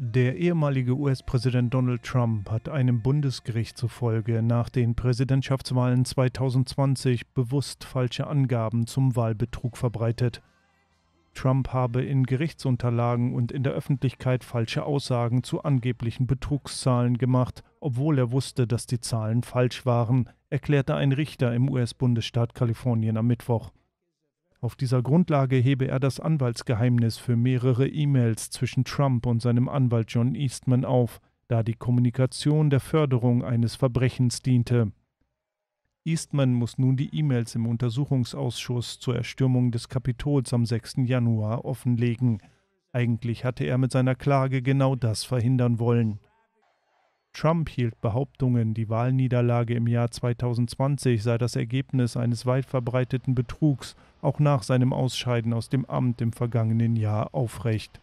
Der ehemalige US-Präsident Donald Trump hat einem Bundesgericht zufolge nach den Präsidentschaftswahlen 2020 bewusst falsche Angaben zum Wahlbetrug verbreitet. Trump habe in Gerichtsunterlagen und in der Öffentlichkeit falsche Aussagen zu angeblichen Betrugszahlen gemacht, obwohl er wusste, dass die Zahlen falsch waren, erklärte ein Richter im US-Bundesstaat Kalifornien am Mittwoch. Auf dieser Grundlage hebe er das Anwaltsgeheimnis für mehrere E-Mails zwischen Trump und seinem Anwalt John Eastman auf, da die Kommunikation der Förderung eines Verbrechens diente. Eastman muss nun die E-Mails im Untersuchungsausschuss zur Erstürmung des Kapitols am 6. Januar offenlegen. Eigentlich hatte er mit seiner Klage genau das verhindern wollen. Trump hielt Behauptungen, die Wahlniederlage im Jahr 2020 sei das Ergebnis eines weit verbreiteten Betrugs, auch nach seinem Ausscheiden aus dem Amt im vergangenen Jahr aufrecht.